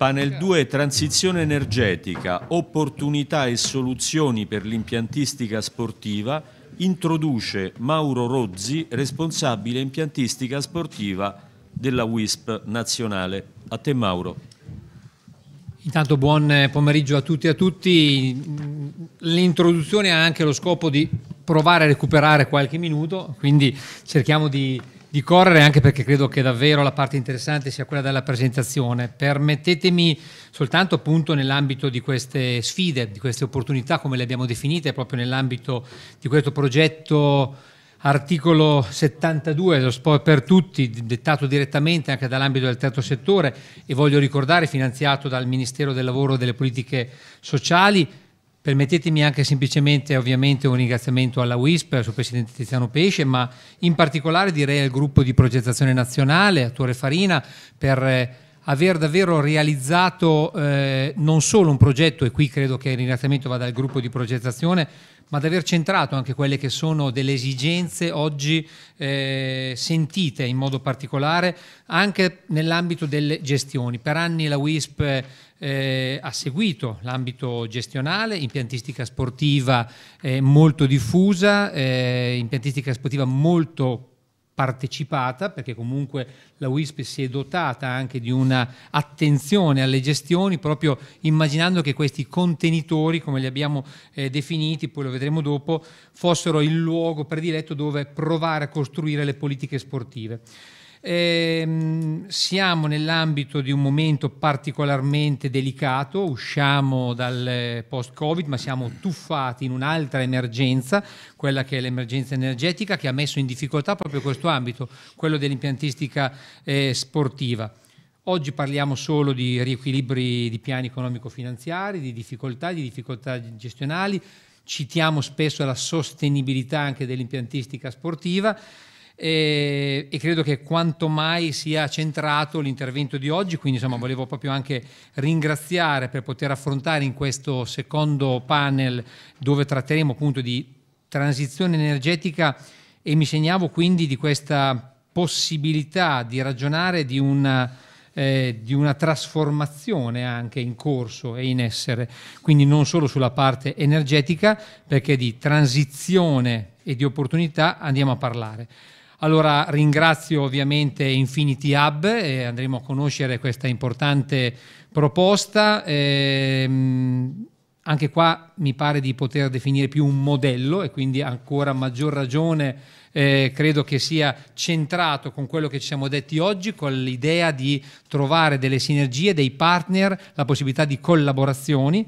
Panel 2 Transizione energetica, opportunità e soluzioni per l'impiantistica sportiva introduce Mauro Rozzi, responsabile impiantistica sportiva della WISP nazionale. A te Mauro. Intanto buon pomeriggio a tutti e a tutti. L'introduzione ha anche lo scopo di provare a recuperare qualche minuto, quindi cerchiamo di di correre anche perché credo che davvero la parte interessante sia quella della presentazione. Permettetemi soltanto appunto nell'ambito di queste sfide, di queste opportunità come le abbiamo definite proprio nell'ambito di questo progetto articolo 72 lo Sport per tutti, dettato direttamente anche dall'ambito del terzo settore e voglio ricordare finanziato dal Ministero del Lavoro e delle Politiche Sociali Permettetemi anche semplicemente ovviamente un ringraziamento alla WISP, al suo presidente Tiziano Pesce, ma in particolare direi al gruppo di progettazione nazionale, a Torre Farina, per eh, aver davvero realizzato eh, non solo un progetto, e qui credo che il ringraziamento vada al gruppo di progettazione, ma di aver centrato anche quelle che sono delle esigenze oggi eh, sentite in modo particolare anche nell'ambito delle gestioni. Per anni la WISP eh, ha seguito l'ambito gestionale, impiantistica sportiva eh, molto diffusa, eh, impiantistica sportiva molto partecipata, perché comunque la WISP si è dotata anche di un'attenzione alle gestioni, proprio immaginando che questi contenitori, come li abbiamo eh, definiti, poi lo vedremo dopo, fossero il luogo prediletto dove provare a costruire le politiche sportive. Eh, siamo nell'ambito di un momento particolarmente delicato, usciamo dal eh, post-Covid, ma siamo tuffati in un'altra emergenza, quella che è l'emergenza energetica, che ha messo in difficoltà proprio questo ambito, quello dell'impiantistica eh, sportiva. Oggi parliamo solo di riequilibri di piani economico-finanziari, di difficoltà, di difficoltà gestionali, citiamo spesso la sostenibilità anche dell'impiantistica sportiva e, eh, e, credo che quanto mai sia centrato l'intervento di oggi, quindi insomma volevo proprio anche ringraziare per poter affrontare in questo secondo panel dove tratteremo appunto di transizione energetica e mi segnavo quindi di questa possibilità di ragionare di una, eh, di una trasformazione anche in corso e in essere, quindi non solo sulla parte energetica, perché di transizione e di opportunità andiamo a parlare. Allora ringrazio ovviamente Infinity Hub e andremo a conoscere questa importante proposta. Ehm, anche qua mi pare di poter definire più un modello e quindi ancora maggior ragione eh, credo che sia centrato con quello che ci siamo detti oggi, con l'idea di trovare delle sinergie, dei partner, la possibilità di collaborazioni.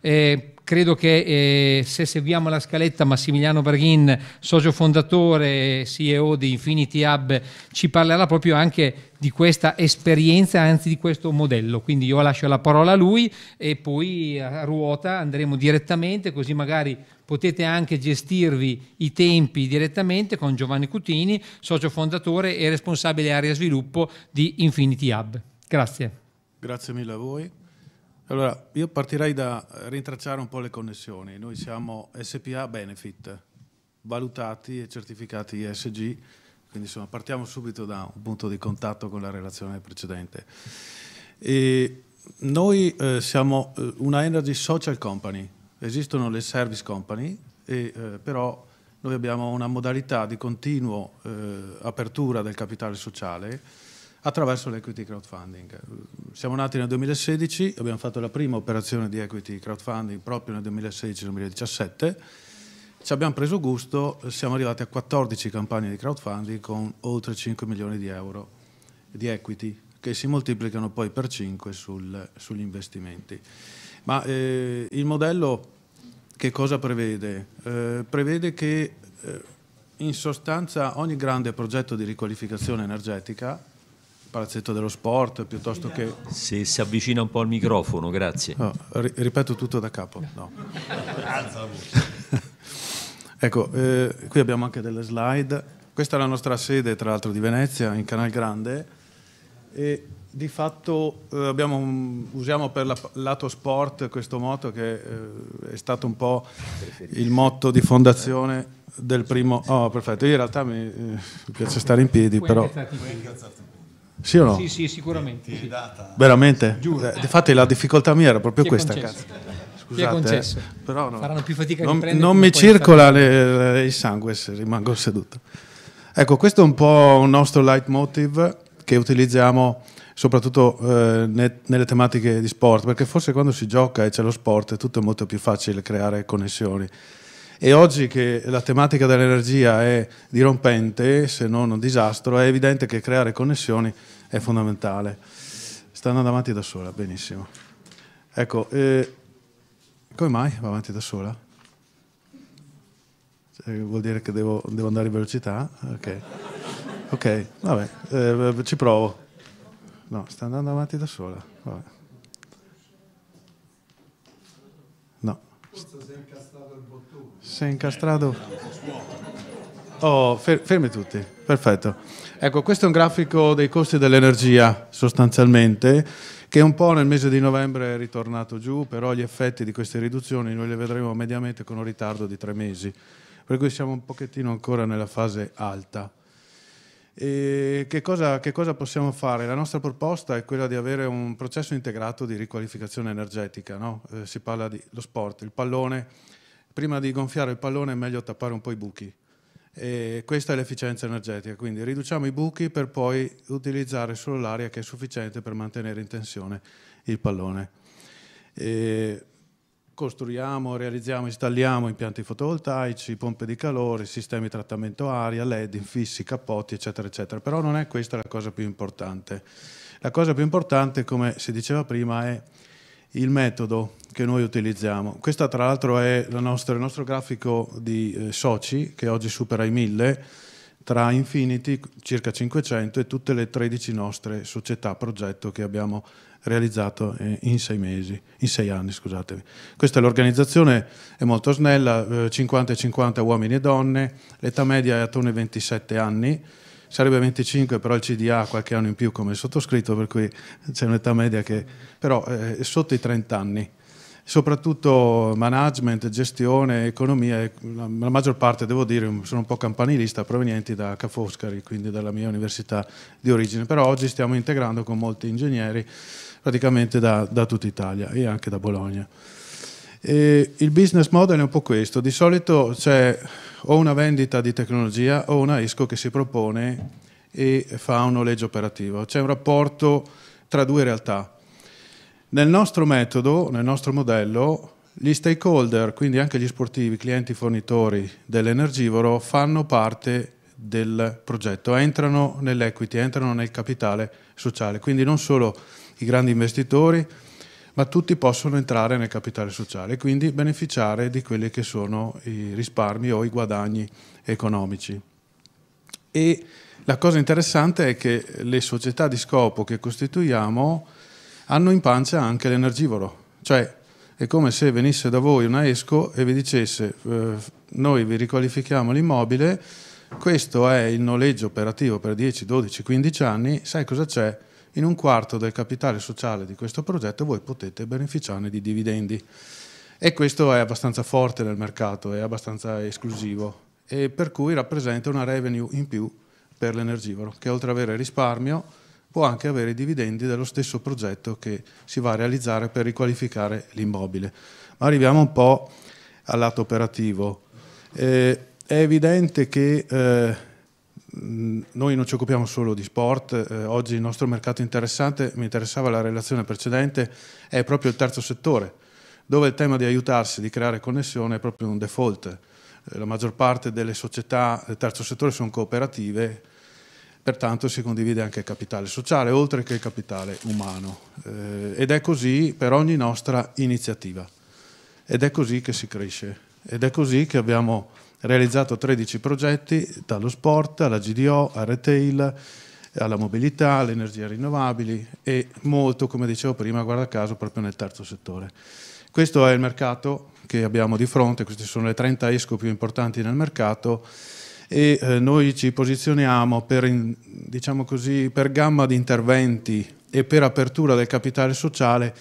Eh, credo che eh, se seguiamo la scaletta Massimiliano Braghin, socio fondatore, e CEO di Infinity Hub, ci parlerà proprio anche di questa esperienza, anzi di questo modello. Quindi io lascio la parola a lui e poi a ruota andremo direttamente, così magari potete anche gestirvi i tempi direttamente con Giovanni Cutini, socio fondatore e responsabile area sviluppo di Infinity Hub. Grazie. Grazie mille a voi. Allora, io partirei da eh, rintracciare un po' le connessioni. Noi siamo SPA Benefit, valutati e certificati ESG, quindi insomma partiamo subito da un punto di contatto con la relazione precedente. E noi eh, siamo eh, una energy social company, esistono le service company, e, eh, però noi abbiamo una modalità di continuo eh, apertura del capitale sociale attraverso l'equity crowdfunding. Siamo nati nel 2016, abbiamo fatto la prima operazione di equity crowdfunding proprio nel 2016-2017, ci abbiamo preso gusto, siamo arrivati a 14 campagne di crowdfunding con oltre 5 milioni di euro di equity che si moltiplicano poi per 5 sul, sugli investimenti. Ma eh, il modello che cosa prevede? Eh, prevede che eh, in sostanza ogni grande progetto di riqualificazione energetica palazzetto dello sport piuttosto che... Se si avvicina un po' al microfono, grazie. No, ri- ripeto tutto da capo. No. ecco, eh, qui abbiamo anche delle slide. Questa è la nostra sede, tra l'altro, di Venezia, in Canal Grande. E di fatto eh, un, usiamo per la, lato sport questo motto che eh, è stato un po' il motto di fondazione del primo... Oh, perfetto, io in realtà mi, eh, mi piace stare in piedi, però... Sì o no? Sì, sì, sicuramente. Sì. Veramente? Giuro. Eh, infatti la difficoltà mia era proprio questa, cazzo. Scusate, eh, però no. faranno più fatica a non, non mi circola le, il sangue se rimango seduto. Ecco, questo è un po' un nostro leitmotiv che utilizziamo soprattutto eh, ne, nelle tematiche di sport, perché forse quando si gioca e c'è lo sport è tutto molto più facile creare connessioni. E oggi che la tematica dell'energia è dirompente, se non un disastro, è evidente che creare connessioni è fondamentale. Sta andando avanti da sola, benissimo. Ecco, eh, come mai va avanti da sola? Cioè, vuol dire che devo, devo, andare in velocità? Ok, okay vabbè, eh, ci provo. No, sta andando avanti da sola. Vabbè. No. Sei incastrato. Oh, fer- fermi tutti, perfetto. Ecco, questo è un grafico dei costi dell'energia sostanzialmente, che un po' nel mese di novembre è ritornato giù, però gli effetti di queste riduzioni noi le vedremo mediamente con un ritardo di tre mesi, per cui siamo un pochettino ancora nella fase alta. E che, cosa, che cosa possiamo fare? La nostra proposta è quella di avere un processo integrato di riqualificazione energetica, no? eh, si parla dello sport, il pallone prima di gonfiare il pallone è meglio tappare un po' i buchi. E questa è l'efficienza energetica, quindi riduciamo i buchi per poi utilizzare solo l'aria che è sufficiente per mantenere in tensione il pallone. E costruiamo, realizziamo, installiamo impianti fotovoltaici, pompe di calore, sistemi di trattamento aria, LED, infissi, cappotti, eccetera, eccetera. Però non è questa la cosa più importante. La cosa più importante, come si diceva prima, è il metodo che noi utilizziamo. Questo tra l'altro è la nostra, il nostro grafico di eh, soci che oggi supera i 1000, tra Infinity circa 500 e tutte le 13 nostre società progetto che abbiamo realizzato eh, in, sei mesi, in sei anni. Scusatemi. Questa è l'organizzazione, è molto snella, eh, 50 e 50 uomini e donne, l'età media è attorno ai 27 anni, sarebbe 25, però il CDA ha qualche anno in più come sottoscritto, per cui c'è un'età media che però eh, è sotto i 30 anni. Soprattutto management, gestione, economia, la maggior parte, devo dire, sono un po' campanilista, provenienti da Ca' Foscari, quindi dalla mia università di origine, però oggi stiamo integrando con molti ingegneri praticamente da, da tutta Italia e anche da Bologna. E il business model è un po' questo, di solito c'è o una vendita di tecnologia o una ISCO che si propone e fa un noleggio operativo. C'è un rapporto tra due realtà. Nel nostro metodo, nel nostro modello, gli stakeholder, quindi anche gli sportivi, clienti, fornitori dell'energivoro, fanno parte del progetto, entrano nell'equity, entrano nel capitale sociale, quindi non solo i grandi investitori, ma tutti possono entrare nel capitale sociale e quindi beneficiare di quelli che sono i risparmi o i guadagni economici. E la cosa interessante è che le società di scopo che costituiamo hanno in pancia anche l'energivoro, cioè è come se venisse da voi una ESCO e vi dicesse eh, noi vi riqualifichiamo l'immobile, questo è il noleggio operativo per 10, 12, 15 anni, sai cosa c'è? in un quarto del capitale sociale di questo progetto voi potete beneficiarne di dividendi. E questo è abbastanza forte nel mercato, è abbastanza esclusivo e per cui rappresenta una revenue in più per l'energivoro, che oltre ad avere risparmio può anche avere i dividendi dello stesso progetto che si va a realizzare per riqualificare l'immobile. Ma arriviamo un po' al lato operativo. Eh, è evidente che eh, noi non ci occupiamo solo di sport, eh, oggi il nostro mercato interessante, mi interessava la relazione precedente, è proprio il terzo settore, dove il tema di aiutarsi, di creare connessione è proprio un default. Eh, la maggior parte delle società del terzo settore sono cooperative, pertanto si condivide anche il capitale sociale, oltre che il capitale umano. Eh, ed è così per ogni nostra iniziativa. Ed è così che si cresce. Ed è così che abbiamo realizzato 13 progetti, dallo sport alla GDO, al retail, alla mobilità, alle energie rinnovabili e molto, come dicevo prima, guarda caso, proprio nel terzo settore. Questo è il mercato che abbiamo di fronte, queste sono le 30 ESCO più importanti nel mercato e eh, noi ci posizioniamo per, diciamo così, per gamma di interventi e per apertura del capitale sociale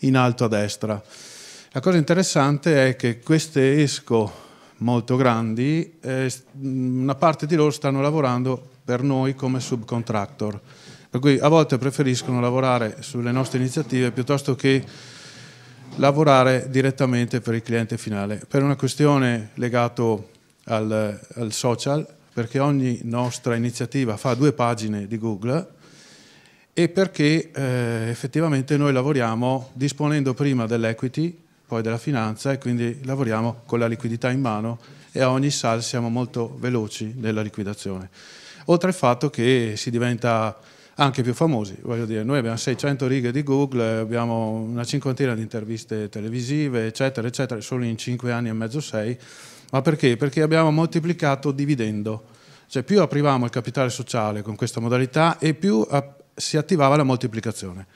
in alto a destra. La cosa interessante è che queste ESCO molto grandi, e mm, una parte di loro stanno lavorando per noi come subcontractor, per cui a volte preferiscono lavorare sulle nostre iniziative piuttosto che lavorare direttamente per il cliente finale, per una questione legata al, al social, perché ogni nostra iniziativa fa due pagine di Google e perché eh, effettivamente noi lavoriamo disponendo prima dell'equity poi della finanza e quindi lavoriamo con la liquidità in mano e a ogni SAR siamo molto veloci nella liquidazione. Oltre al fatto che si diventa anche più famosi, voglio dire, noi abbiamo 600 righe di Google, abbiamo una cinquantina di interviste televisive, eccetera, eccetera, solo in 5 anni e mezzo, 6, ma perché? Perché abbiamo moltiplicato dividendo, cioè più aprivamo il capitale sociale con questa modalità e più si attivava la moltiplicazione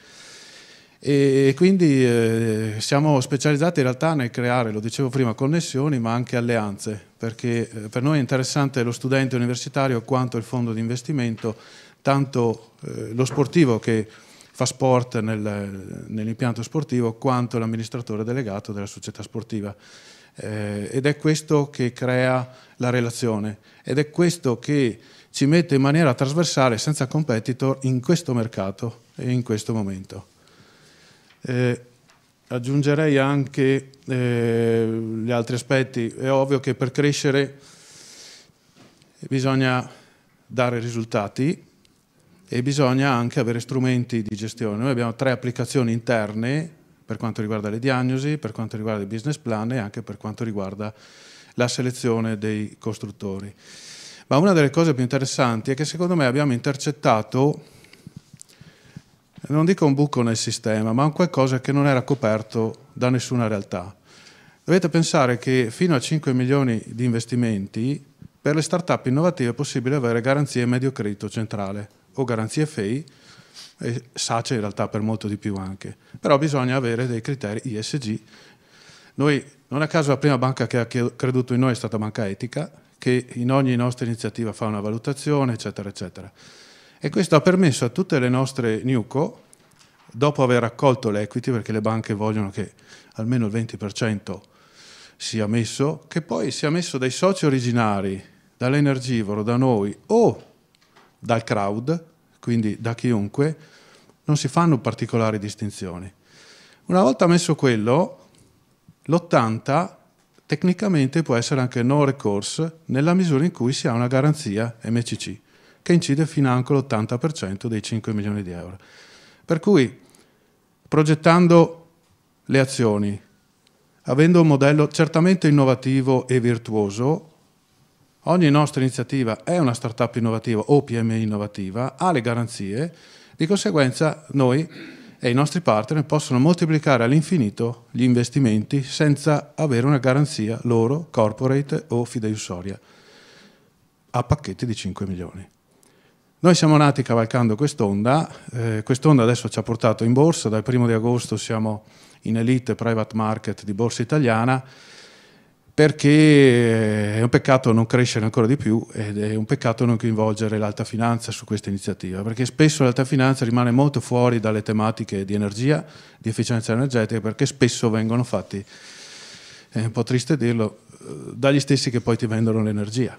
e quindi eh, siamo specializzati in realtà nel creare, lo dicevo prima, connessioni ma anche alleanze, perché eh, per noi è interessante lo studente universitario quanto il fondo di investimento, tanto eh, lo sportivo che fa sport nel, nell'impianto sportivo, quanto l'amministratore delegato della società sportiva. Eh, ed è questo che crea la relazione ed è questo che ci mette in maniera trasversale, senza competitor, in questo mercato e in questo momento. Eh, aggiungerei anche eh, gli altri aspetti. È ovvio che per crescere bisogna dare risultati e bisogna anche avere strumenti di gestione. Noi abbiamo tre applicazioni interne per quanto riguarda le diagnosi, per quanto riguarda il business plan e anche per quanto riguarda la selezione dei costruttori. Ma una delle cose più interessanti è che secondo me abbiamo intercettato non dico un buco nel sistema, ma un qualcosa che non era coperto da nessuna realtà. Dovete pensare che fino a 5 milioni di investimenti per le start-up innovative è possibile avere garanzie medio credito centrale o garanzie FEI e SACE in realtà per molto di più anche. Però bisogna avere dei criteri ISG. Noi, non a caso la prima banca che ha creduto in noi è stata Banca Etica, che in ogni nostra iniziativa fa una valutazione, eccetera, eccetera. E questo ha permesso a tutte le nostre newco, dopo aver raccolto l'equity, perché le banche vogliono che almeno il 20% sia messo, che poi sia messo dai soci originari, dall'energivoro, da noi o dal crowd, quindi da chiunque, non si fanno particolari distinzioni. Una volta messo quello, l'80 tecnicamente può essere anche no recourse nella misura in cui si ha una garanzia MCC che incide fino anche all'80% dei 5 milioni di euro. Per cui, progettando le azioni, avendo un modello certamente innovativo e virtuoso, ogni nostra iniziativa è una startup innovativa o PMI innovativa, ha le garanzie, di conseguenza noi e i nostri partner possono moltiplicare all'infinito gli investimenti senza avere una garanzia loro, corporate o fideiussoria, a pacchetti di 5 milioni. Noi siamo nati cavalcando quest'onda, eh, quest'onda adesso ci ha portato in borsa, dal primo di agosto siamo in elite private market di borsa italiana, perché eh, è un peccato non crescere ancora di più ed è un peccato non coinvolgere l'alta finanza su questa iniziativa, perché spesso l'alta finanza rimane molto fuori dalle tematiche di energia, di efficienza energetica, perché spesso vengono fatti, è un po' triste dirlo, eh, dagli stessi che poi ti vendono l'energia.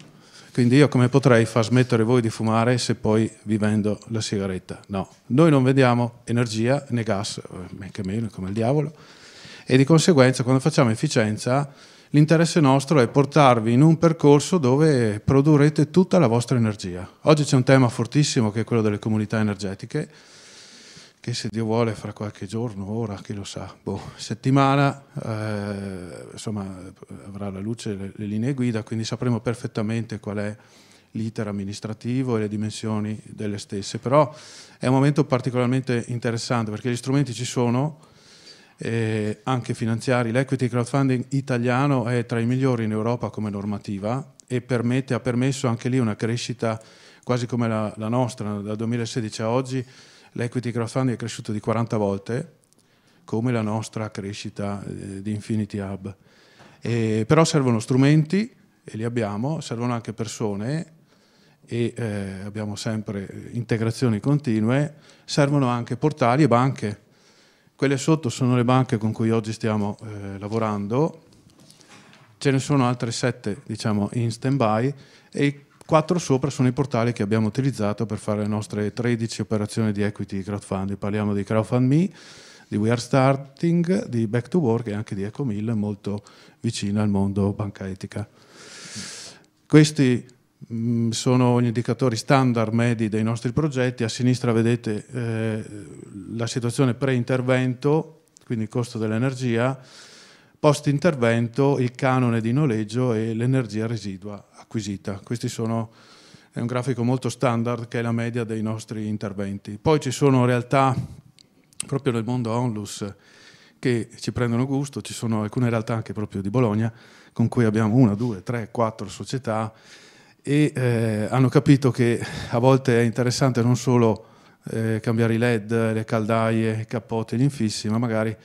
Quindi io come potrei far smettere voi di fumare se poi vi vendo la sigaretta? No, noi non vendiamo energia né gas, eh, neanche meno, come il diavolo. E di conseguenza quando facciamo efficienza l'interesse nostro è portarvi in un percorso dove produrrete tutta la vostra energia. Oggi c'è un tema fortissimo che è quello delle comunità energetiche che se Dio vuole fra qualche giorno, ora, chi lo sa, boh, settimana, eh, insomma, avrà la luce le, le, linee guida, quindi sapremo perfettamente qual è l'iter amministrativo e le dimensioni delle stesse. Però è un momento particolarmente interessante perché gli strumenti ci sono, eh, anche finanziari. L'equity crowdfunding italiano è tra i migliori in Europa come normativa e permette, ha permesso anche lì una crescita quasi come la, la nostra, dal 2016 a oggi, l'equity crowdfunding è cresciuto di 40 volte come la nostra crescita eh, di Infinity Hub. E, però servono strumenti e li abbiamo, servono anche persone e eh, abbiamo sempre integrazioni continue, servono anche portali e banche. Quelle sotto sono le banche con cui oggi stiamo eh, lavorando, ce ne sono altre sette diciamo, in stand-by e Quattro sopra sono i portali che abbiamo utilizzato per fare le nostre 13 operazioni di equity crowdfunding. Parliamo di CrowdFundMe, di We Are Starting, di Back to Work e anche di EcoMill, molto vicino al mondo banca etica. Questi mh, mm, sono gli indicatori standard medi dei nostri progetti. A sinistra vedete eh, la situazione pre-intervento, quindi il costo dell'energia post intervento, il canone di noleggio e l'energia residua acquisita. Questi sono è un grafico molto standard che è la media dei nostri interventi. Poi ci sono realtà proprio nel mondo onlus che ci prendono gusto, ci sono alcune realtà anche proprio di Bologna con cui abbiamo una, due, tre, quattro società e eh, hanno capito che a volte è interessante non solo eh, cambiare i led, le caldaie, i cappotti, gli infissi, ma magari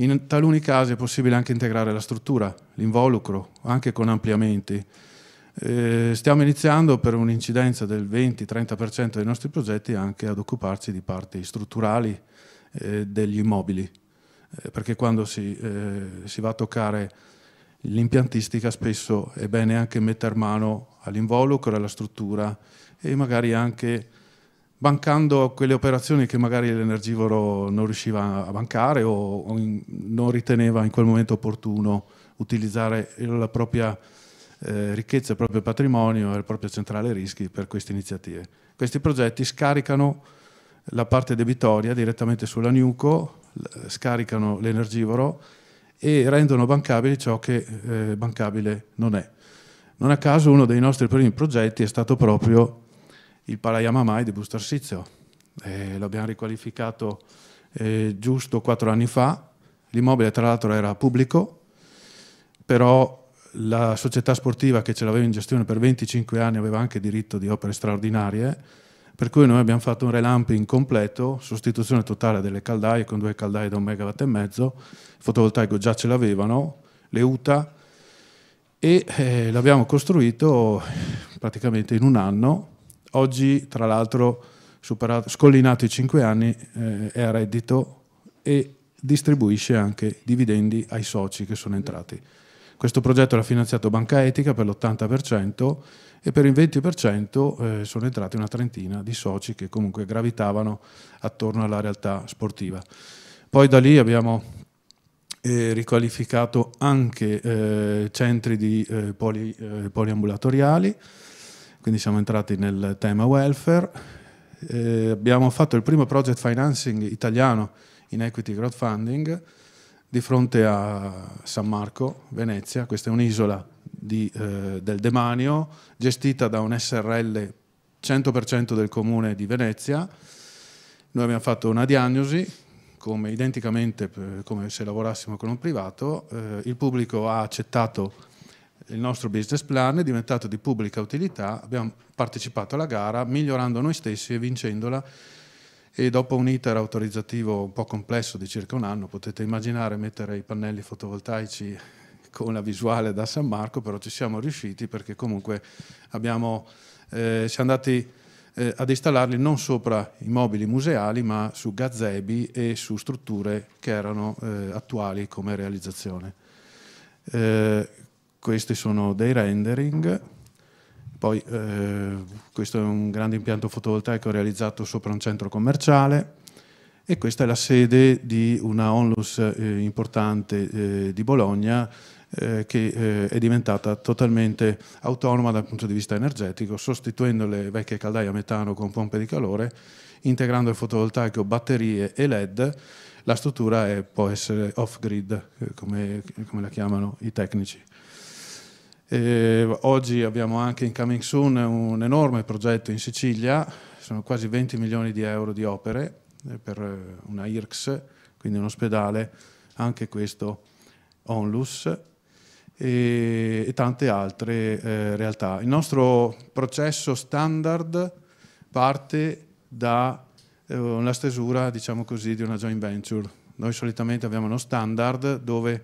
in taluni casi è possibile anche integrare la struttura, l'involucro, anche con ampliamenti. Eh, stiamo iniziando per un'incidenza del 20-30% dei nostri progetti anche ad occuparci di parti strutturali eh, degli immobili, eh, perché quando si, eh, si va a toccare l'impiantistica spesso è bene anche mettere mano all'involucro, alla struttura e magari anche bancando quelle operazioni che magari l'energivoro non riusciva a bancare o, in, non riteneva in quel momento opportuno utilizzare la propria eh, ricchezza, il proprio patrimonio e il proprio centrale rischi per queste iniziative. Questi progetti scaricano la parte debitoria direttamente sulla Nuco, scaricano l'energivoro e rendono bancabile ciò che eh, bancabile non è. Non a caso uno dei nostri primi progetti è stato proprio il Parayamamai di Buster Sizio. Eh, l'abbiamo riqualificato eh, giusto quattro anni fa. L'immobile tra l'altro era pubblico, però la società sportiva che ce l'aveva in gestione per 25 anni aveva anche diritto di opere straordinarie, per cui noi abbiamo fatto un relamping completo, sostituzione totale delle caldaie con due caldaie da un megawatt e mezzo, il fotovoltaico già ce l'avevano, le UTA, e eh, l'abbiamo costruito praticamente in un anno Oggi, tra l'altro, superato, scollinato i 5 anni, eh, è a reddito e distribuisce anche dividendi ai soci che sono entrati. Questo progetto l'ha finanziato Banca Etica per l'80% e per il 20% eh, sono entrati una trentina di soci che comunque gravitavano attorno alla realtà sportiva. Poi da lì abbiamo eh, riqualificato anche eh, centri di, eh, poli, eh, poliambulatoriali, quindi siamo entrati nel tema welfare. Eh, abbiamo fatto il primo project financing italiano in equity crowdfunding di fronte a San Marco, Venezia. Questa è un'isola eh, del demanio gestita da un SRL 100% del comune di Venezia. Noi abbiamo fatto una diagnosi, come, identicamente eh, come se lavorassimo con un privato, eh, il pubblico ha accettato il nostro business plan è diventato di pubblica utilità, abbiamo partecipato alla gara migliorando noi stessi e vincendola e dopo un iter autorizzativo un po' complesso di circa un anno, potete immaginare mettere i pannelli fotovoltaici con la visuale da San Marco, però ci siamo riusciti perché comunque abbiamo, eh, siamo andati eh, ad installarli non sopra i mobili museali, ma su gazebi e su strutture che erano eh, attuali come realizzazione. Eh, questi sono dei rendering. Poi eh, questo è un grande impianto fotovoltaico realizzato sopra un centro commerciale e questa è la sede di una onlus eh, importante eh, di Bologna eh, che eh, è diventata totalmente autonoma dal punto di vista energetico, sostituendo le vecchie caldaie a metano con pompe di calore, integrando il fotovoltaico, batterie e LED. La struttura è, può essere off-grid, eh, come, come la chiamano i tecnici. Eh, oggi abbiamo anche in Coming Soon un enorme progetto in Sicilia, sono quasi 20 milioni di euro di opere eh, per eh, una IRCS, quindi un ospedale, anche questo onlus e, e tante altre eh, realtà. Il nostro processo standard parte dalla eh, stesura, diciamo così, di una joint venture. Noi solitamente abbiamo uno standard dove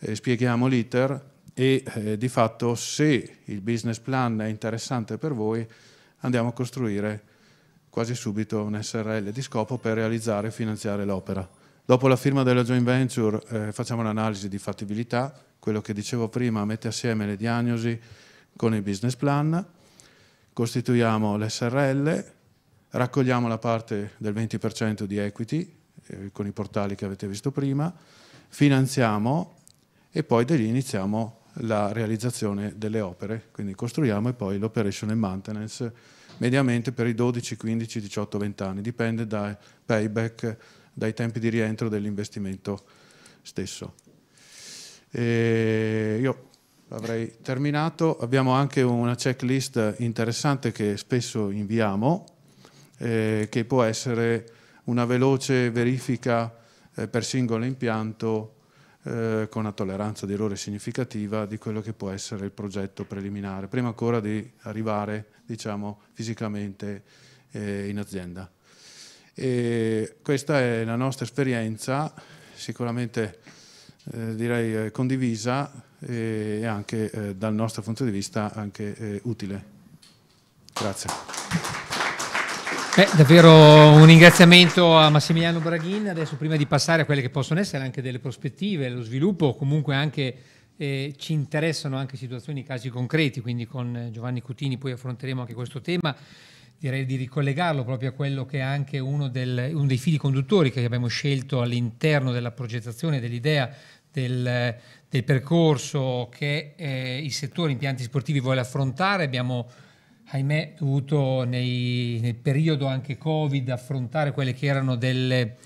eh, spieghiamo l'iter e eh, di fatto se il business plan è interessante per voi andiamo a costruire quasi subito un SRL di scopo per realizzare e finanziare l'opera. Dopo la firma della joint venture eh, facciamo un'analisi di fattibilità, quello che dicevo prima mette assieme le diagnosi con il business plan, costituiamo l'SRL, raccogliamo la parte del 20% di equity eh, con i portali che avete visto prima, finanziamo e poi da lì iniziamo la realizzazione delle opere, quindi costruiamo e poi l'operation e maintenance mediamente per i 12, 15, 18, 20 anni, dipende dai payback, dai tempi di rientro dell'investimento stesso. E io avrei terminato, abbiamo anche una checklist interessante che spesso inviamo, eh, che può essere una veloce verifica eh, per singolo impianto eh, con una tolleranza di errore significativa di quello che può essere il progetto preliminare, prima ancora di arrivare diciamo, fisicamente eh, in azienda. E questa è la nostra esperienza, sicuramente eh, direi eh, condivisa e anche eh, dal nostro punto di vista anche utile. Grazie. Beh, davvero un ringraziamento a Massimiliano Braghin. Adesso prima di passare a quelle che possono essere anche delle prospettive, lo sviluppo, comunque anche eh, ci interessano anche situazioni, casi concreti, quindi con eh, Giovanni Cutini poi affronteremo anche questo tema. Direi di ricollegarlo proprio a quello che è anche uno, del, uno dei fili conduttori che abbiamo scelto all'interno della progettazione, dell'idea del, del percorso che eh, il settore impianti sportivi vuole affrontare. Abbiamo ahimè, dovuto nei, nel periodo anche Covid affrontare quelle che erano delle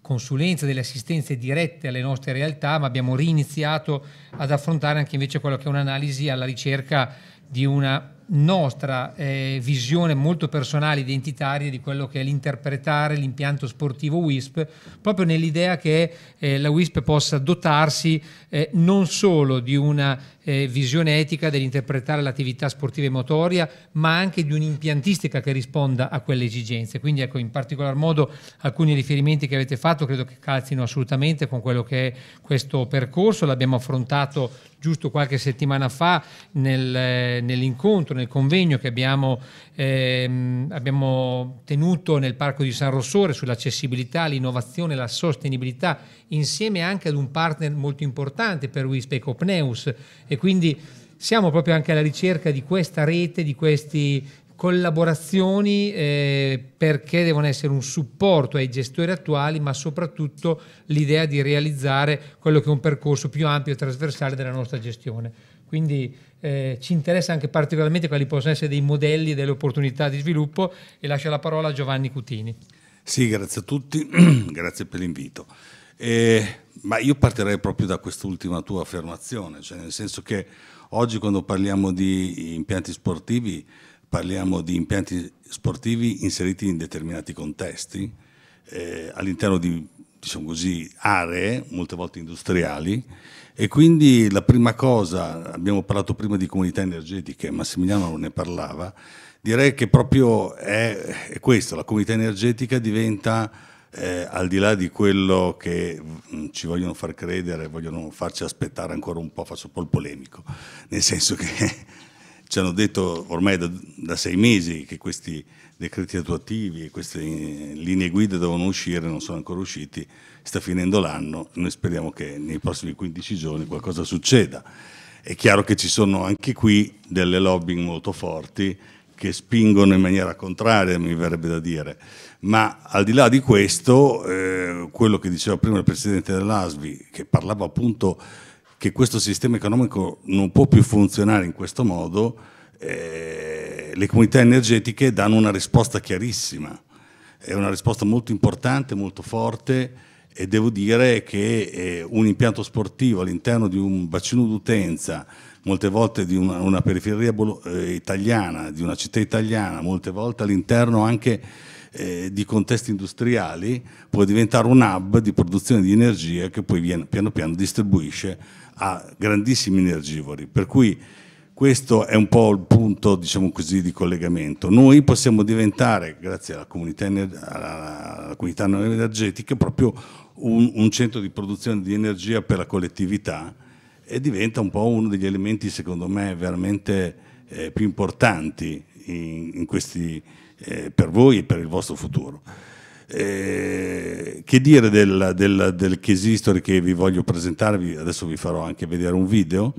consulenze, delle assistenze dirette alle nostre realtà, ma abbiamo riniziato ad affrontare anche invece quello che è un'analisi alla ricerca di una nostra eh, visione molto personale, identitaria di quello che è l'interpretare l'impianto sportivo WISP, proprio nell'idea che eh, la WISP possa dotarsi eh, non solo di una eh, visione etica dell'interpretare l'attività sportiva e motoria, ma anche di un'impiantistica che risponda a quelle esigenze. Quindi ecco, in particolar modo alcuni riferimenti che avete fatto credo che calzino assolutamente con quello che è questo percorso, l'abbiamo affrontato giusto qualche settimana fa nel, eh, nell'incontro detto nel convegno che abbiamo, ehm, abbiamo tenuto nel Parco di San Rossore sull'accessibilità, l'innovazione, la sostenibilità, insieme anche ad un partner molto importante per WISP, Ecopneus. E quindi siamo proprio anche alla ricerca di questa rete, di queste collaborazioni eh, perché devono essere un supporto ai gestori attuali ma soprattutto l'idea di realizzare quello che è un percorso più ampio e trasversale della nostra gestione. Quindi eh, ci interessa anche particolarmente quali possono essere dei modelli e delle opportunità di sviluppo e lascio la parola a Giovanni Cutini. Sì, grazie a tutti, grazie per l'invito. Eh, ma io partirei proprio da quest'ultima tua affermazione, cioè nel senso che oggi quando parliamo di impianti sportivi parliamo di impianti sportivi inseriti in determinati contesti, eh, all'interno di diciamo così, aree, molte volte industriali, e quindi la prima cosa, abbiamo parlato prima di comunità energetiche, Massimiliano ne parlava, direi che proprio è, è questo, la comunità energetica diventa, eh, al di là di quello che mh, mm, ci vogliono far credere, vogliono farci aspettare ancora un po', faccio un po' il polemico, nel senso che Ci hanno detto ormai da, da sei mesi che questi decreti attuativi e queste eh, linee guida devono uscire, non sono ancora usciti, sta finendo l'anno, noi speriamo che nei prossimi 15 giorni qualcosa succeda. È chiaro che ci sono anche qui delle lobbying molto forti che spingono in maniera contraria, mi verrebbe da dire, ma al di là di questo, eh, quello che diceva prima il Presidente dell'ASVI, che parlava appunto che questo sistema economico non può più funzionare in questo modo, eh, le comunità energetiche danno una risposta chiarissima, è una risposta molto importante, molto forte e devo dire che eh, un impianto sportivo all'interno di un bacino d'utenza, molte volte di una, una periferia eh, italiana, di una città italiana, molte volte all'interno anche eh, di contesti industriali, può diventare un hub di produzione di energia che poi viene, piano piano distribuisce ha grandissimi energivori, per cui questo è un po' il punto diciamo così, di collegamento. Noi possiamo diventare, grazie alla comunità, alla comunità energetica, proprio un, un centro di produzione di energia per la collettività e diventa un po' uno degli elementi, secondo me, veramente eh, più importanti in, in questi, eh, per voi e per il vostro futuro. Eh, che dire del, del, del case history che vi voglio presentarvi, adesso vi farò anche vedere un video.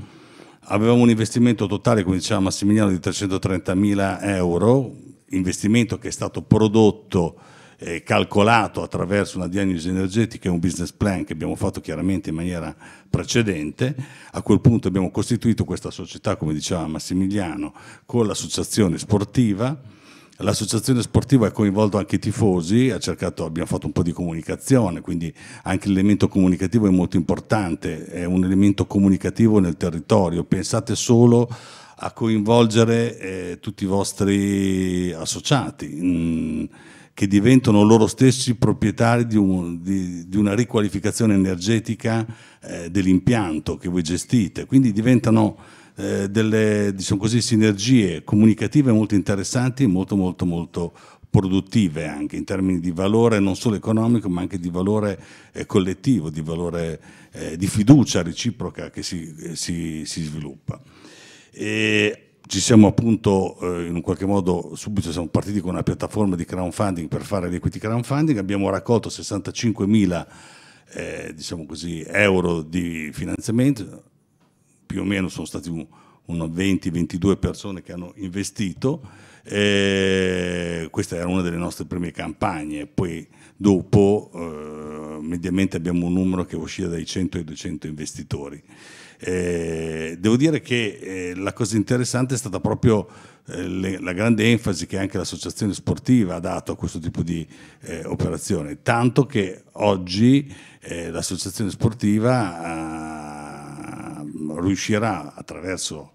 Avevamo un investimento totale, come diceva Massimiliano, di 330.000 euro, investimento che è stato prodotto e eh, calcolato attraverso una diagnosi energetica e un business plan che abbiamo fatto chiaramente in maniera precedente. A quel punto abbiamo costituito questa società, come diceva Massimiliano, con l'associazione sportiva L'associazione sportiva ha coinvolto anche i tifosi, cercato, abbiamo fatto un po' di comunicazione, quindi anche l'elemento comunicativo è molto importante, è un elemento comunicativo nel territorio. Pensate solo a coinvolgere eh, tutti i vostri associati. Mh, mm, che diventano loro stessi proprietari di, un, di, di una riqualificazione energetica eh, dell'impianto che voi gestite, quindi diventano eh, delle diciamo così, sinergie comunicative molto interessanti, molto molto molto produttive anche in termini di valore non solo economico ma anche di valore eh, collettivo, di valore eh, di fiducia reciproca che si, eh, si, si sviluppa. E ci siamo appunto eh, in un qualche modo subito siamo partiti con una piattaforma di crowdfunding per fare l'equity crowdfunding, abbiamo raccolto 65 mila eh, diciamo euro di finanziamento più o meno sono stati un, 20-22 persone che hanno investito. Eh, questa era una delle nostre prime campagne, poi dopo eh, mediamente abbiamo un numero che oscilla dai 100 ai 200 investitori. Eh, devo dire che eh, la cosa interessante è stata proprio eh, le, la grande enfasi che anche l'associazione sportiva ha dato a questo tipo di eh, operazione, tanto che oggi l'associazione sportiva ha riuscirà attraverso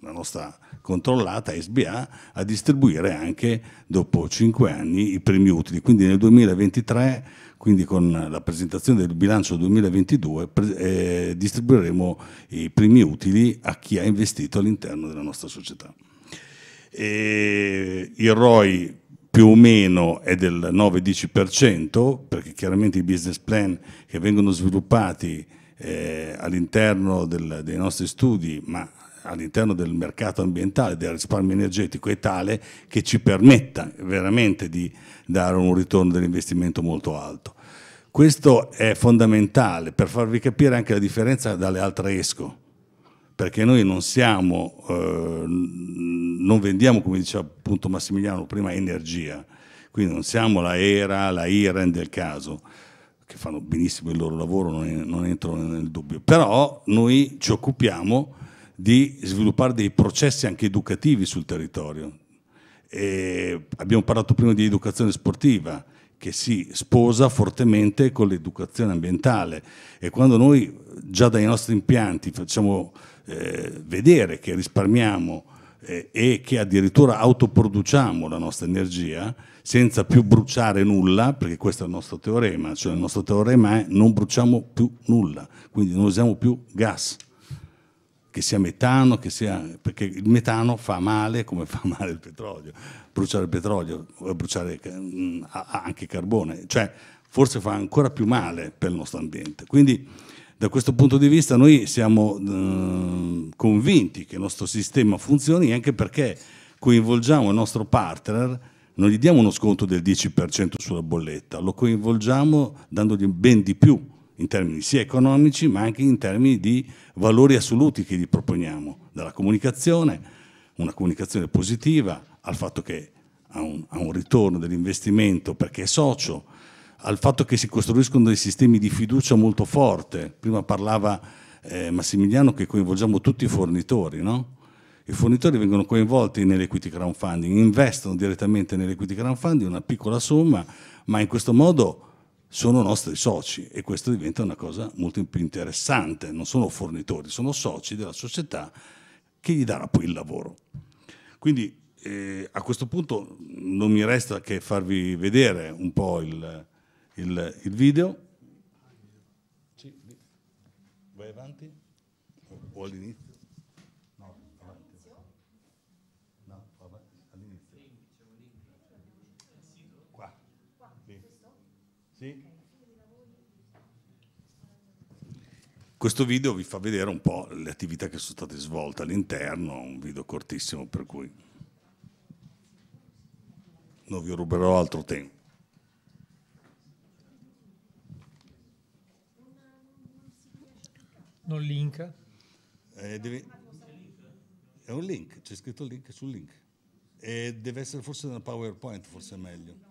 la nostra controllata SBA a distribuire anche dopo cinque anni i primi utili. Quindi nel 2023, quindi con la presentazione del bilancio 2022, eh, distribuiremo i primi utili a chi ha investito all'interno della nostra società. E il ROI più o meno è del 9-10%, perché chiaramente i business plan che vengono sviluppati eh, all'interno del, dei nostri studi, ma all'interno del mercato ambientale, del risparmio energetico è tale che ci permetta veramente di dare un ritorno dell'investimento molto alto. Questo è fondamentale per farvi capire anche la differenza dalle altre ESCO, perché noi non siamo, eh, non vendiamo, come diceva appunto Massimiliano prima, energia, quindi non siamo la ERA, la IREN del caso, che fanno benissimo il loro lavoro, non, è, non entro nel dubbio, però noi ci occupiamo di sviluppare dei processi anche educativi sul territorio. E abbiamo parlato prima di educazione sportiva, che si sposa fortemente con l'educazione ambientale e quando noi già dai nostri impianti facciamo eh, vedere che risparmiamo eh, e che addirittura autoproduciamo la nostra energia senza più bruciare nulla, perché questo è il nostro teorema, cioè il nostro teorema è non bruciamo più nulla, quindi non usiamo più gas, che sia metano, che sia, perché il metano fa male come fa male il petrolio, bruciare il petrolio, eh, bruciare eh, anche carbone, cioè forse fa ancora più male per il nostro ambiente. Quindi da questo punto di vista noi siamo eh, convinti che il nostro sistema funzioni anche perché coinvolgiamo il nostro partner, non gli diamo uno sconto del 10% sulla bolletta, lo coinvolgiamo dandogli ben di più in termini sia economici ma anche in termini di valori assoluti che gli proponiamo, dalla comunicazione, una comunicazione positiva, al fatto che ha un, ha un ritorno dell'investimento perché è socio, al fatto che si costruiscono dei sistemi di fiducia molto forte. Prima parlava eh, Massimiliano che coinvolgiamo tutti i fornitori, no? I fornitori vengono coinvolti nell'equity crowdfunding, investono direttamente nell'equity crowdfunding una piccola somma, ma in questo modo sono nostri soci e questo diventa una cosa molto più interessante. Non sono fornitori, sono soci della società che gli darà poi il lavoro. Quindi eh, a questo punto non mi resta che farvi vedere un po' il, il, il video. Sì, vai avanti o all'inizio? Questo video vi fa vedere un po' le attività che sono state svolte all'interno, un video cortissimo per cui non vi ruberò altro tempo. Non link? Eh, deve... È un link, c'è scritto link sul link. E deve essere forse una PowerPoint, forse è meglio.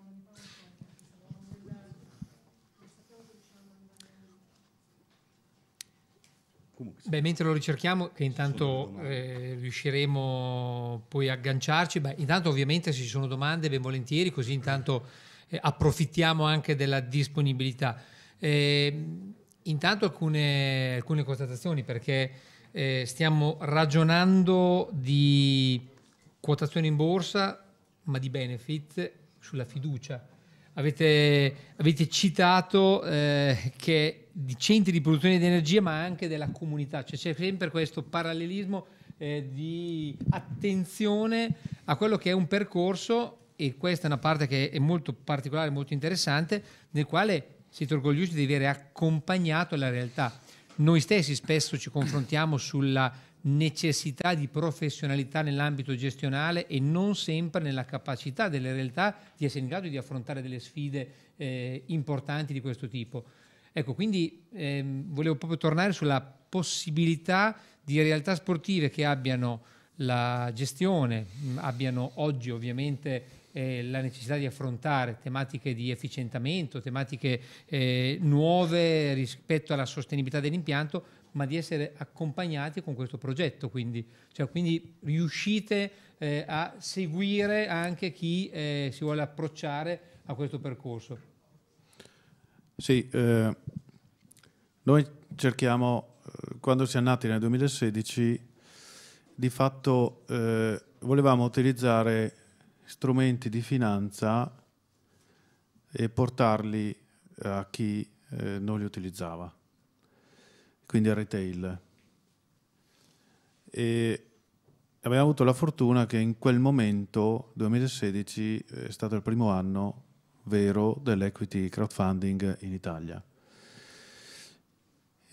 Beh, mentre lo ricerchiamo, che intanto eh, riusciremo poi a agganciarci, beh, intanto ovviamente se ci sono domande ben volentieri, così intanto eh, approfittiamo anche della disponibilità. Eh, Intanto alcune, alcune constatazioni perché eh, stiamo ragionando di quotazione in borsa ma di benefit sulla fiducia. Avete, avete citato eh, che di centri di produzione di energia ma anche della comunità, cioè c'è sempre questo parallelismo eh, di attenzione a quello che è un percorso e questa è una parte che è molto particolare, molto interessante, nel quale siete orgogliosi di avere accompagnato la realtà. Noi stessi spesso ci confrontiamo sulla necessità di professionalità nell'ambito gestionale e non sempre nella capacità delle realtà di essere in grado di affrontare delle sfide eh, importanti di questo tipo. Ecco, quindi ehm, volevo proprio tornare sulla possibilità di realtà sportive che abbiano la gestione, abbiano oggi ovviamente eh, la necessità di affrontare tematiche di efficientamento, tematiche eh, nuove rispetto alla sostenibilità dell'impianto, ma di essere accompagnati con questo progetto. Quindi, cioè, quindi riuscite eh, a seguire anche chi eh, si vuole approcciare a questo percorso. Sì, eh, noi cerchiamo, eh, quando siamo nati nel 2016, di fatto volevamo utilizzare strumenti di finanza e portarli a chi eh, non li utilizzava, quindi al retail. E abbiamo avuto la fortuna che in quel momento, 2016, è stato il primo anno vero dell'equity crowdfunding in Italia.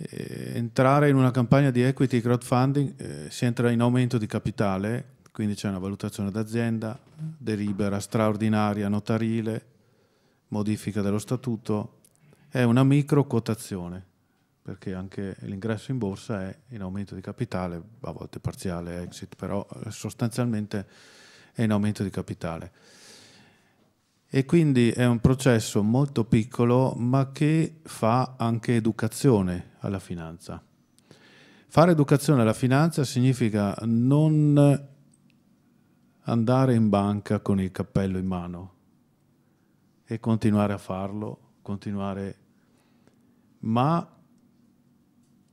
entrare in una campagna di equity crowdfunding eh, si entra in aumento di capitale quindi c'è una valutazione d'azienda, delibera straordinaria notarile, modifica dello statuto, è una micro quotazione, perché anche l'ingresso in borsa è in aumento di capitale, a volte parziale exit, però eh, sostanzialmente è in aumento di capitale. E quindi è un processo molto piccolo, ma che fa anche educazione alla finanza. Fare educazione alla finanza significa non andare in banca con il cappello in mano e continuare a farlo, continuare, ma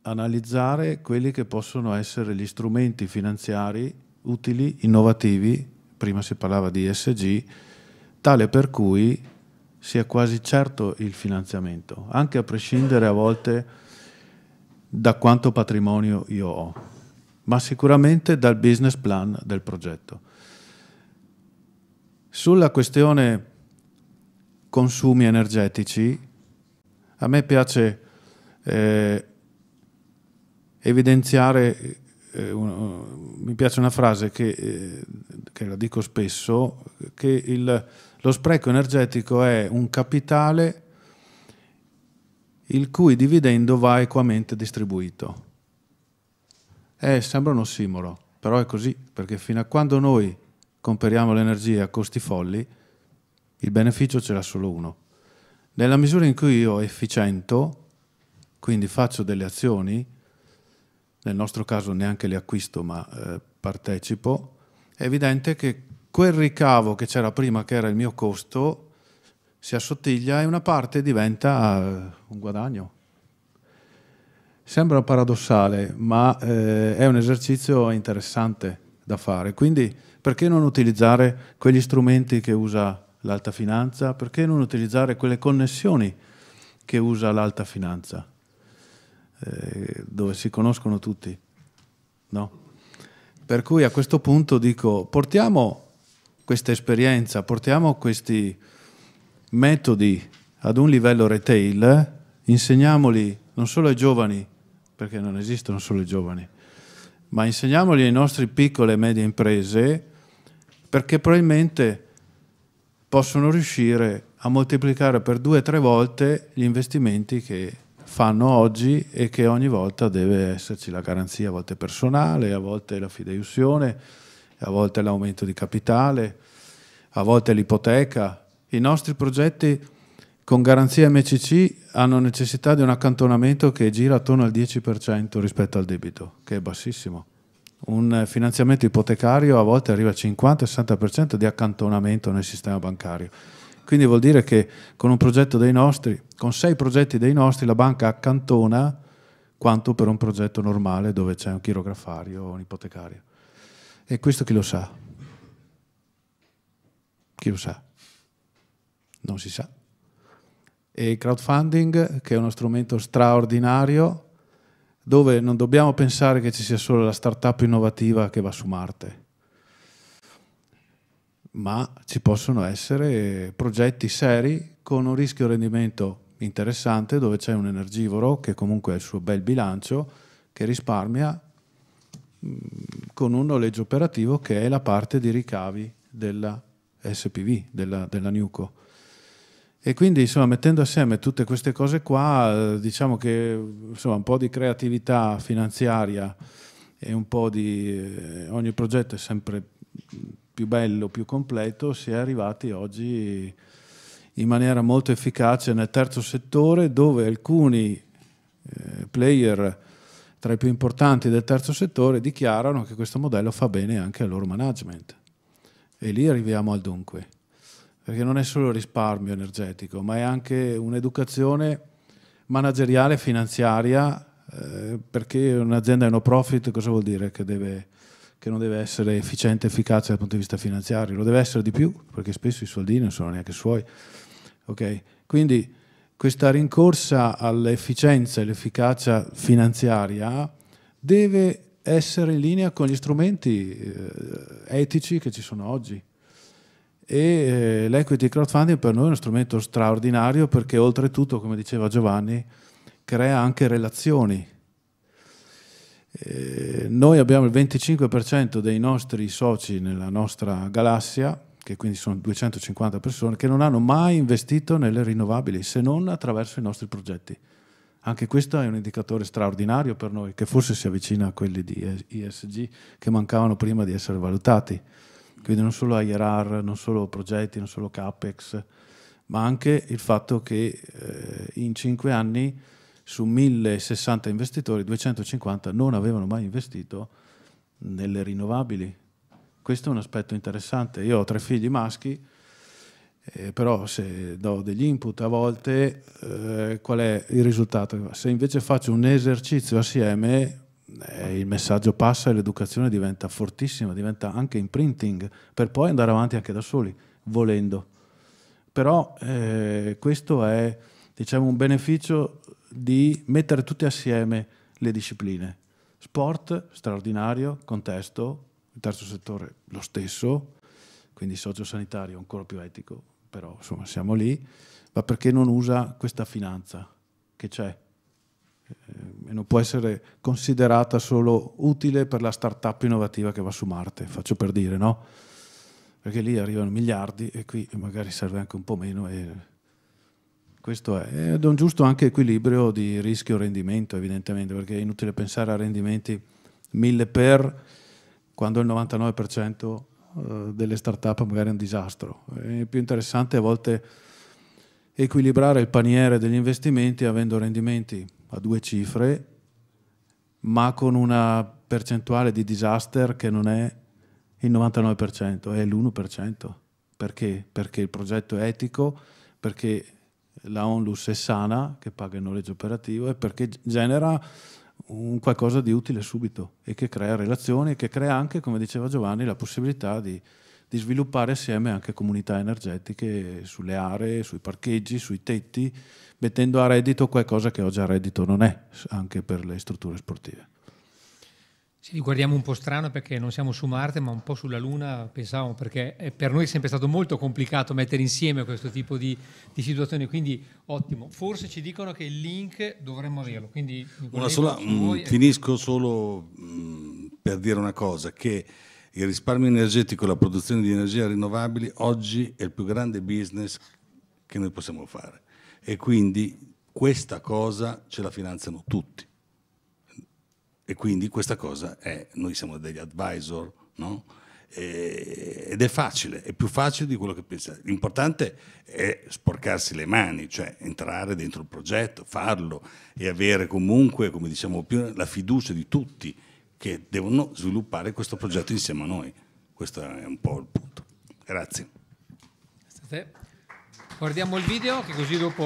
analizzare quelli che possono essere gli strumenti finanziari utili, innovativi, prima si parlava di ESG, tale per cui sia quasi certo il finanziamento, anche a prescindere a volte da quanto patrimonio io ho, ma sicuramente dal business plan del progetto. Sulla questione consumi energetici, a me piace eh, evidenziare, eh, un, mi piace una frase che, eh, che la dico spesso, che il, lo spreco energetico è un capitale il cui dividendo va equamente distribuito. Eh, sembra un ossimoro, però è così, perché fino a quando noi comperiamo l'energia a costi folli, il beneficio ce l'ha solo uno. Nella misura in cui io efficiento, quindi faccio delle azioni, nel nostro caso neanche le acquisto ma eh, partecipo, è evidente che quel ricavo che c'era prima, che era il mio costo, si assottiglia e una parte diventa eh, un guadagno. Sembra paradossale, ma eh, è un esercizio interessante da fare. Quindi perché non utilizzare quegli strumenti che usa l'alta finanza? Perché non utilizzare quelle connessioni che usa l'alta finanza? Eh, dove si conoscono tutti, no? Per cui a questo punto dico, portiamo questa esperienza, portiamo questi metodi ad un livello retail, insegniamoli non solo ai giovani, perché non esistono solo i giovani, ma insegniamoli ai nostri piccole e medie imprese perché probabilmente possono riuscire a moltiplicare per due o tre volte gli investimenti che fanno oggi e che ogni volta deve esserci la garanzia, a volte personale, a volte la fideiussione, a volte l'aumento di capitale, a volte l'ipoteca. I nostri progetti con garanzia MCC hanno necessità di un accantonamento che gira attorno al 10% rispetto al debito, che è bassissimo un finanziamento ipotecario a volte arriva al 50-60% di accantonamento nel sistema bancario. Quindi vuol dire che con un progetto dei nostri, con sei progetti dei nostri, la banca accantona quanto per un progetto normale dove c'è un chirografario o un ipotecario. E questo chi lo sa? Chi lo sa? Non si sa. E il crowdfunding, che è uno strumento straordinario, dove non dobbiamo pensare che ci sia solo la startup innovativa che va su Marte, ma ci possono essere progetti seri con un rischio rendimento interessante dove c'è un energivoro che comunque ha il suo bel bilancio che risparmia mm, con un noleggio operativo che è la parte di ricavi della SPV, della, della Nuco. E quindi insomma, mettendo assieme tutte queste cose qua, eh, diciamo che insomma, un po' di creatività finanziaria e un po' di... Eh, ogni progetto è sempre più bello, più completo, si è arrivati oggi in maniera molto efficace nel terzo settore dove alcuni eh, player tra i più importanti del terzo settore dichiarano che questo modello fa bene anche al loro management. E lì arriviamo al dunque perché non è solo risparmio energetico, ma è anche un'educazione manageriale finanziaria, eh, perché un'azienda è no profit cosa vuol dire? Che, deve, che non deve essere efficiente e efficace dal punto di vista finanziario, lo deve essere di più, perché spesso i soldi non sono neanche suoi. Okay? Quindi questa rincorsa all'efficienza e all'efficacia finanziaria deve essere in linea con gli strumenti eh, etici che ci sono oggi e eh, l'equity crowdfunding per noi è uno strumento straordinario perché oltretutto, come diceva Giovanni, crea anche relazioni. Eh, noi abbiamo il 25% dei nostri soci nella nostra galassia, che quindi sono 250 persone, che non hanno mai investito nelle rinnovabili se non attraverso i nostri progetti. Anche questo è un indicatore straordinario per noi, che forse si avvicina a quelli di ESG che mancavano prima di essere valutati quindi non solo IRR, non solo progetti, non solo CAPEX, ma anche il fatto che eh, in cinque anni su 1060 investitori 250 non avevano mai investito nelle rinnovabili. Questo è un aspetto interessante. Io ho tre figli maschi, eh, però se do degli input a volte, eh, qual è il risultato? Se invece faccio un esercizio assieme, eh, il messaggio passa e l'educazione diventa fortissima, diventa anche imprinting, per poi andare avanti anche da soli, volendo. Però eh, questo è diciamo, un beneficio di mettere tutte assieme le discipline. Sport, straordinario, contesto, il terzo settore lo stesso, quindi sociosanitario ancora più etico, però insomma siamo lì, ma perché non usa questa finanza che c'è? e non può essere considerata solo utile per la startup innovativa che va su Marte, faccio per dire, no? Perché lì arrivano miliardi e qui magari serve anche un po' meno. E questo è ed è un giusto anche equilibrio di rischio-rendimento, evidentemente, perché è inutile pensare a rendimenti mille per quando il 99% eh, delle startup magari è un disastro. È più interessante a volte equilibrare il paniere degli investimenti avendo rendimenti a due cifre, ma con una percentuale di disaster che non è il 99%, è l'1%. Perché? Perché il progetto è etico, perché la onlus è sana, che paga il noleggio operativo, e perché genera un qualcosa di utile subito e che crea relazioni e che crea anche, come diceva Giovanni, la possibilità di di sviluppare assieme anche comunità energetiche sulle aree, sui parcheggi, sui tetti, mettendo a reddito qualcosa che oggi a reddito non è, anche per le strutture sportive. Ci guardiamo un po' strano perché non siamo su Marte, ma un po' sulla Luna pensavamo, perché per noi è sempre stato molto complicato mettere insieme questo tipo di, di situazioni, quindi ottimo. Forse ci dicono che il link dovremmo averlo. Quindi, sola, mh, mm, ecco. finisco solo mh, mm, per dire una cosa, che il risparmio energetico e la produzione di energia rinnovabili oggi è il più grande business che noi possiamo fare e quindi questa cosa ce la finanziano tutti e quindi questa cosa è, noi siamo degli advisor, no? ed è facile, è più facile di quello che pensate. L'importante è sporcarsi le mani, cioè entrare dentro il progetto, farlo e avere comunque, come diciamo più, la fiducia di tutti che devono sviluppare questo progetto insieme a noi. Questo è un po' il punto. Grazie. Guardiamo il video che così dopo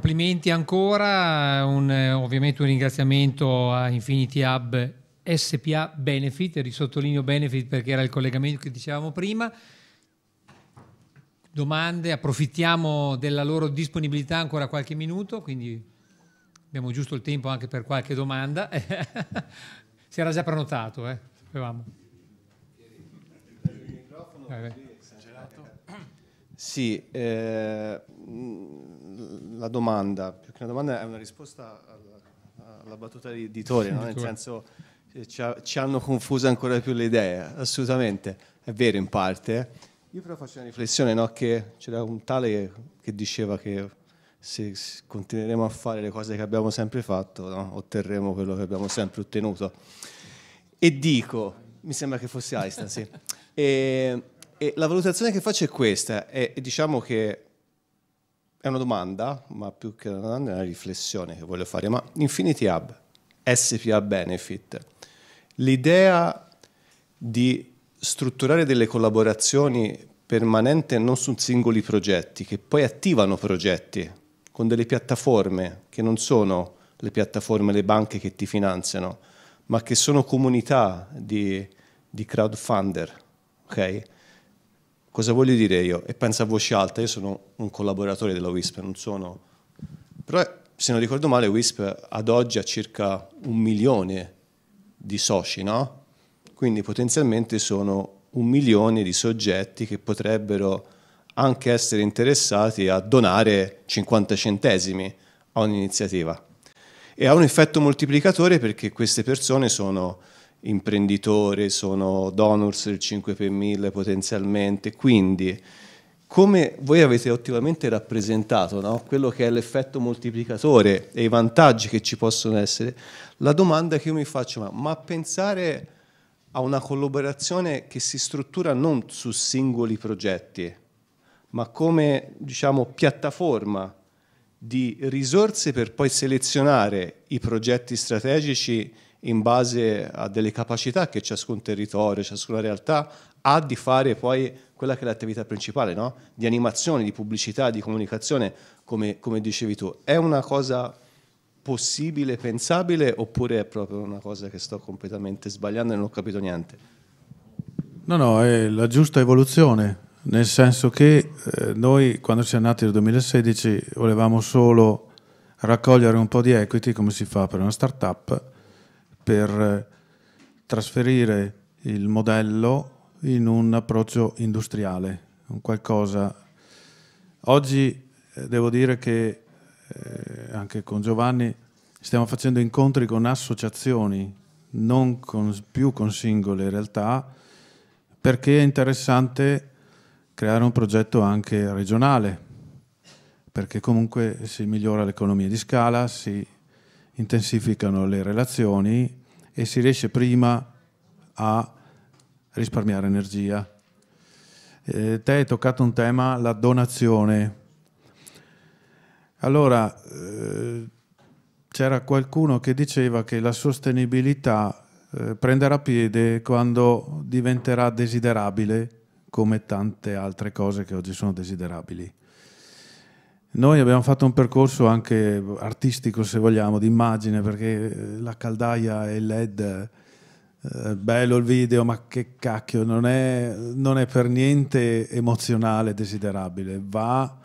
complimenti ancora, un, eh, ovviamente un ringraziamento a Infinity Hub SPA Benefit, risottolineo Benefit perché era il collegamento che dicevamo prima. Domande, approfittiamo della loro disponibilità ancora qualche minuto, quindi abbiamo giusto il tempo anche per qualche domanda. si era già prenotato, eh? sapevamo. Eh sì, eh, la domanda, più che una domanda è una risposta alla, alla battuta di, editore, no? nel senso eh, ci, ci, hanno confuso ancora più le idee, assolutamente, è vero in parte. Io però faccio una riflessione, no? che c'era un tale che diceva che se continueremo a fare le cose che abbiamo sempre fatto, no? otterremo quello che abbiamo sempre ottenuto. E dico, mi sembra che fosse Einstein, sì. E, e la valutazione che faccio è questa, è, diciamo che è una domanda, ma più che una domanda è una riflessione che voglio fare, ma Infinity Hub, SPA Benefit, l'idea di strutturare delle collaborazioni permanente non su singoli progetti, che poi attivano progetti con delle piattaforme che non sono le piattaforme, le banche che ti finanziano, ma che sono comunità di, di crowdfunder, ok? Cosa voglio dire io? E penso a voce alta, io sono un collaboratore della WISP, non sono... Però se non ricordo male WISP ad oggi ha circa un milione di soci, no? Quindi potenzialmente sono un milione di soggetti che potrebbero anche essere interessati a donare 50 centesimi a un'iniziativa. E ha un effetto moltiplicatore perché queste persone sono imprenditore, sono donors del 5 per 1000 potenzialmente, quindi come voi avete ottimamente rappresentato no? quello che è l'effetto moltiplicatore e i vantaggi che ci possono essere, la domanda che io mi faccio, è: ma pensare a una collaborazione che si struttura non su singoli progetti, ma come diciamo, piattaforma di risorse per poi selezionare i progetti strategici in base a delle capacità che ciascun territorio, ciascuna realtà ha di fare poi quella che è l'attività principale, no? di animazione, di pubblicità, di comunicazione, come, come, dicevi tu. È una cosa possibile, pensabile, oppure è proprio una cosa che sto completamente sbagliando e non ho capito niente? No, no, è la giusta evoluzione, nel senso che eh, noi quando siamo nati nel 2016 volevamo solo raccogliere un po' di equity, come si fa per una startup, per eh, trasferire il modello in un approccio industriale, un qualcosa. Oggi eh, devo dire che eh, anche con Giovanni stiamo facendo incontri con associazioni, non con, più con singole realtà, perché è interessante creare un progetto anche regionale, perché comunque si migliora l'economia di scala, si intensificano le relazioni e si riesce prima a risparmiare energia. Eh, te hai toccato un tema, la donazione. Allora, eh, c'era qualcuno che diceva che la sostenibilità eh, prenderà piede quando diventerà desiderabile, come tante altre cose che oggi sono desiderabili. Noi abbiamo fatto un percorso anche artistico, se vogliamo, di immagine, perché eh, la caldaia e il LED, eh, bello il video, ma che cacchio, non è, non è per niente emozionale, desiderabile, va...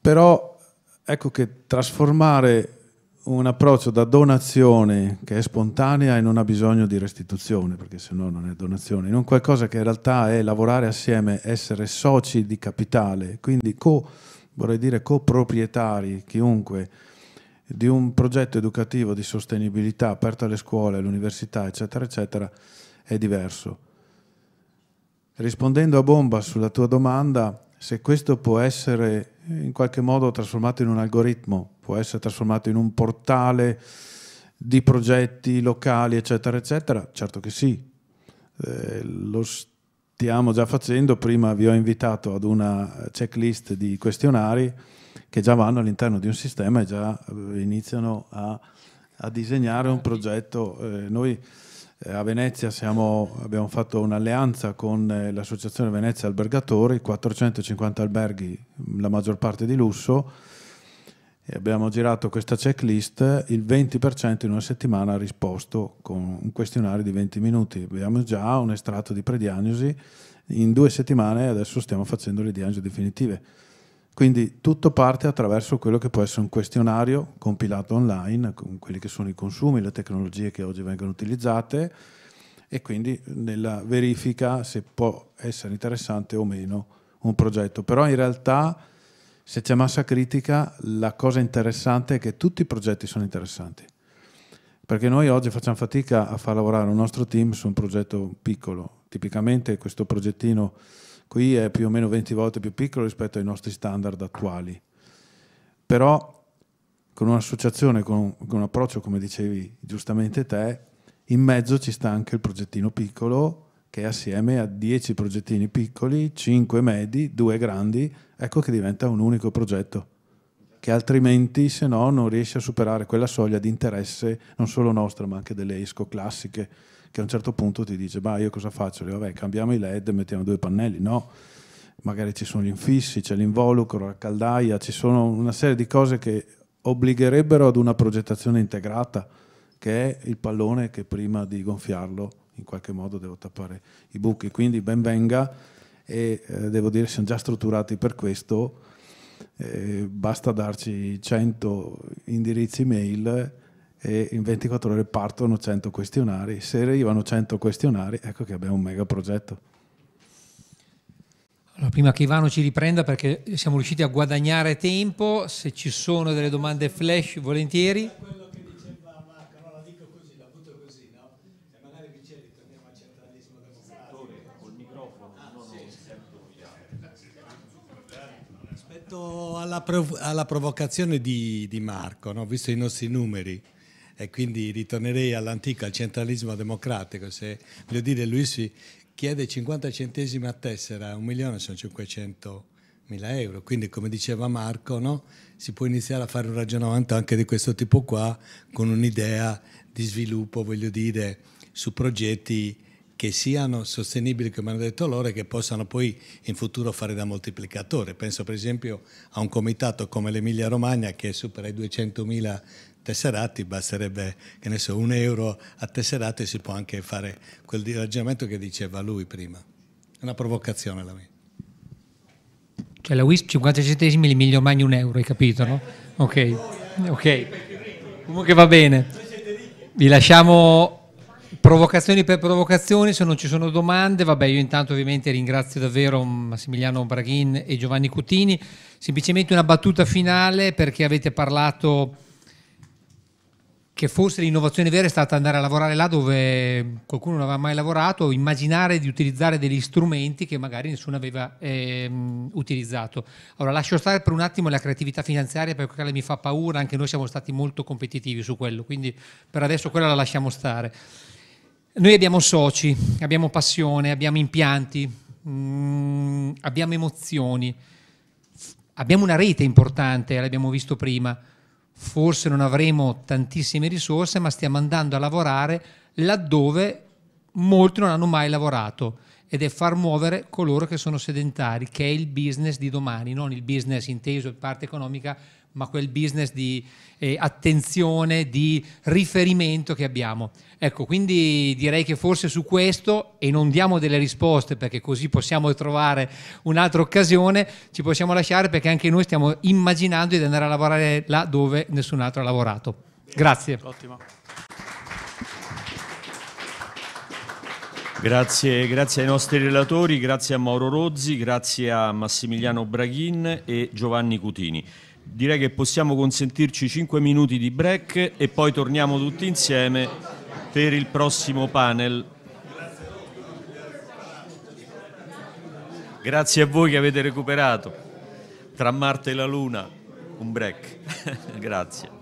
Però ecco che trasformare un approccio da donazione che è spontanea e non ha bisogno di restituzione, perché se no non è donazione, in un qualcosa che in realtà è lavorare assieme, essere soci di capitale, quindi co- vorrei dire coproprietari, chiunque, di un progetto educativo di sostenibilità aperto alle scuole, all'università, eccetera, eccetera, è diverso. Rispondendo a bomba sulla tua domanda, se questo può essere in qualche modo trasformato in un algoritmo, può essere trasformato in un portale di progetti locali, eccetera, eccetera, certo che sì. Eh, lo Stato stiamo già facendo, prima vi ho invitato ad una checklist di questionari che già vanno all'interno di un sistema e già eh, iniziano a, a disegnare un progetto. Eh, noi eh, a Venezia siamo, abbiamo fatto un'alleanza con eh, l'Associazione Venezia Albergatori, 450 alberghi, la maggior parte di lusso e abbiamo girato questa checklist, il 20% in una settimana ha risposto con un questionario di 20 minuti. Abbiamo già un estratto di prediagnosi, in due settimane adesso stiamo facendo le diagnosi definitive. Quindi tutto parte attraverso quello che può essere un questionario compilato online, con quelli che sono i consumi, le tecnologie che oggi vengono utilizzate e quindi nella verifica se può essere interessante o meno un progetto. Però in realtà se c'è massa critica, la cosa interessante è che tutti i progetti sono interessanti. Perché noi oggi facciamo fatica a far lavorare un nostro team su un progetto piccolo. Tipicamente questo progettino qui è più o meno 20 volte più piccolo rispetto ai nostri standard attuali. Però con un'associazione, con, con un approccio come dicevi giustamente te, in mezzo ci sta anche il progettino piccolo che assieme a 10 progettini piccoli, 5 medi, 2 grandi, ecco che diventa un unico progetto, che altrimenti se no non riesce a superare quella soglia di interesse non solo nostra ma anche delle ISCO classiche, che a un certo punto ti dice, ma io cosa faccio? Dico, vabbè, cambiamo i LED, mettiamo due pannelli, no, magari ci sono gli infissi, c'è l'involucro, la caldaia, ci sono una serie di cose che obbligherebbero ad una progettazione integrata, che è il pallone che prima di gonfiarlo in qualche modo devo tappare i buchi, quindi ben venga e eh, devo dire siamo già strutturati per questo, eh, basta darci 100 indirizzi mail e in 24 ore partono 100 questionari, se arrivano 100 questionari ecco che abbiamo un mega progetto. Allora, prima che Ivano ci riprenda perché siamo riusciti a guadagnare tempo, se ci sono delle domande flash volentieri. rispetto alla, prov alla provocazione di, di Marco, no? visto i nostri numeri, e quindi ritornerei all'antico, al centralismo democratico, se voglio dire lui chiede 50 centesimi a tessera, un milione sono 500 mila euro, quindi come diceva Marco no? si può iniziare a fare un ragionamento anche di questo tipo qua con un'idea di sviluppo, voglio dire, su progetti che siano sostenibili, come hanno detto loro, e che possano poi in futuro fare da moltiplicatore. Penso per esempio a un comitato come l'Emilia Romagna che supera i 200.000 tesserati, basterebbe che ne so, un euro a tesserati e si può anche fare quel ragionamento che diceva lui prima. È una provocazione la mia. Cioè la WISP 50 centesimi, l'Emilia Romagna un euro, hai capito, no? Ok, ok. Comunque va bene. Vi lasciamo Provocazioni per provocazioni, se non ci sono domande, vabbè io intanto ovviamente ringrazio davvero mm, Massimiliano Braghin e Giovanni Cutini, semplicemente una battuta finale perché avete parlato che forse l'innovazione vera è stata andare a lavorare là dove qualcuno non aveva mai lavorato, o immaginare di utilizzare degli strumenti che magari nessuno aveva ehm, utilizzato. Allora lascio stare per un attimo la creatività finanziaria perché mi fa paura, anche noi siamo stati molto competitivi su quello, quindi per adesso quella la lasciamo stare. Noi abbiamo soci, abbiamo passione, abbiamo impianti, mh, mm, abbiamo emozioni, abbiamo una rete importante, l'abbiamo visto prima. Forse non avremo tantissime risorse, ma stiamo andando a lavorare laddove molti non hanno mai lavorato ed è far muovere coloro che sono sedentari, che è il business di domani, non il business inteso in parte economica, ma quel business di eh, attenzione, di riferimento che abbiamo. Ecco, quindi direi che forse su questo, e non diamo delle risposte perché così possiamo trovare un'altra occasione, ci possiamo lasciare perché anche noi stiamo immaginando di andare a lavorare là dove nessun altro ha lavorato. Grazie. Ottimo. Grazie, grazie, ai nostri relatori, grazie a Mauro Rozzi, grazie a Massimiliano Braghin e Giovanni Cutini direi che possiamo consentirci 5 minuti di break e poi torniamo tutti insieme per il prossimo panel. Grazie a voi che avete recuperato. Tra Marte e la Luna, un break. Grazie.